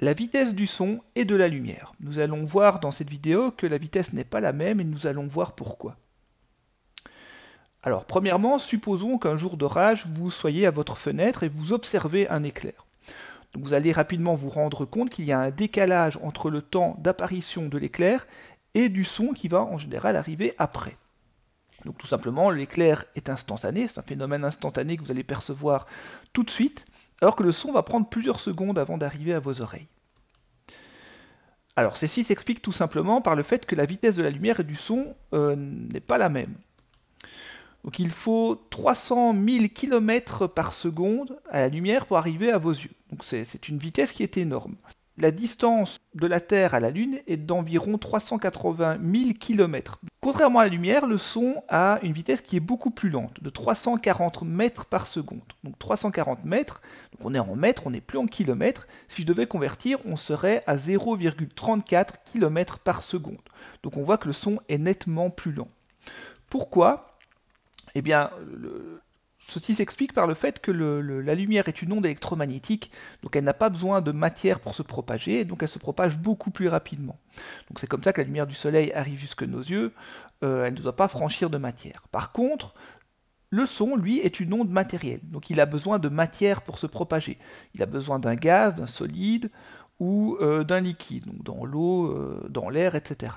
la vitesse du son et de la lumière. Nous allons voir dans cette vidéo que la vitesse n'est pas la même et nous allons voir pourquoi. Alors, premièrement, supposons qu'un jour d'orage, vous soyez à votre fenêtre et vous observez un éclair. vous allez rapidement vous rendre compte qu'il y a un décalage entre le temps d'apparition de l'éclair et du son qui va en général arriver après. Donc tout simplement, l'éclair est instantané, c'est un phénomène instantané que vous allez percevoir tout de suite, alors que le son va prendre plusieurs secondes avant d'arriver à vos oreilles. Alors ceci s'explique tout simplement par le fait que la vitesse de la lumière et du son euh, n'est pas la même. Donc il faut 300 000 km par seconde à la lumière pour arriver à vos yeux. Donc c'est une vitesse qui est énorme. La distance de la Terre à la Lune est d'environ 380 000 km. Contrairement à la lumière, le son a une vitesse qui est beaucoup plus lente, de 340 mètres par seconde. Donc 340 mètres, donc on est en mètres, on n'est plus en kilomètres. Si je devais convertir, on serait à 0,34 km par seconde. Donc on voit que le son est nettement plus lent. Pourquoi Eh bien, le, Ceci s'explique par le fait que la lumière est une onde électromagnétique, donc elle n'a pas besoin de matière pour se propager, donc elle se propage beaucoup plus rapidement. Donc c'est comme ça que la lumière du soleil arrive jusque nos yeux, euh, elle ne doit pas franchir de matière. Par contre, le son, lui, est une onde matérielle, donc il a besoin de matière pour se propager. Il a besoin d'un gaz, d'un solide ou euh, d'un liquide, donc dans l'eau, euh, dans l'air, etc.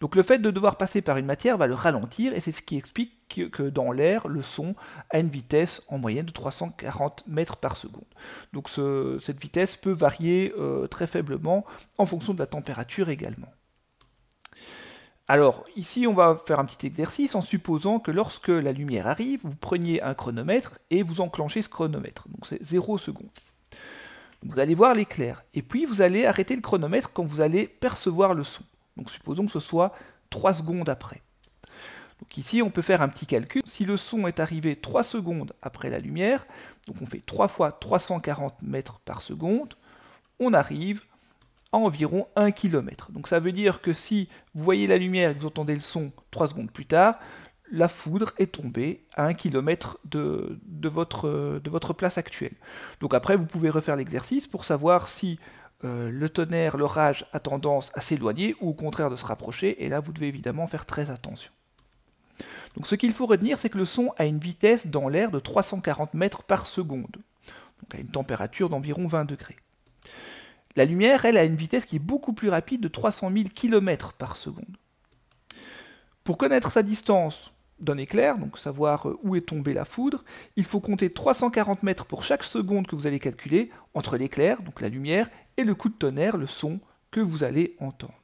Donc le fait de devoir passer par une matière va le ralentir, et c'est ce qui explique que, dans l'air le son a une vitesse en moyenne de 340 mètres par seconde. Donc cette vitesse peut varier euh, très faiblement en fonction de la température également. Alors ici on va faire un petit exercice en supposant que lorsque la lumière arrive, vous preniez un chronomètre et vous enclenchez ce chronomètre. Donc c'est 0 secondes. Vous allez voir l'éclair et puis vous allez arrêter le chronomètre quand vous allez percevoir le son. Donc supposons que ce soit 3 secondes après. Donc ici, on peut faire un petit calcul. Si le son est arrivé 3 secondes après la lumière, donc on fait 3 fois 340 mètres par seconde, on arrive à environ 1 km. Donc ça veut dire que si vous voyez la lumière et que vous entendez le son 3 secondes plus tard, la foudre est tombée à 1 km de, votre, place actuelle. Donc après, vous pouvez refaire l'exercice pour savoir si euh, le tonnerre, l'orage a tendance à s'éloigner ou au contraire de se rapprocher, et là vous devez évidemment faire très attention. Donc ce qu'il faut retenir, c'est que le son a une vitesse dans l'air de 340 mètres par seconde, donc à une température d'environ 20 degrés. La lumière, elle, a une vitesse qui est beaucoup plus rapide de 300 000 km par seconde. Pour connaître sa distance d'un éclair, donc savoir euh, où est tombée la foudre, il faut compter 340 mètres pour chaque seconde que vous allez calculer entre l'éclair, donc la lumière, et le coup de tonnerre, le son que vous allez entendre.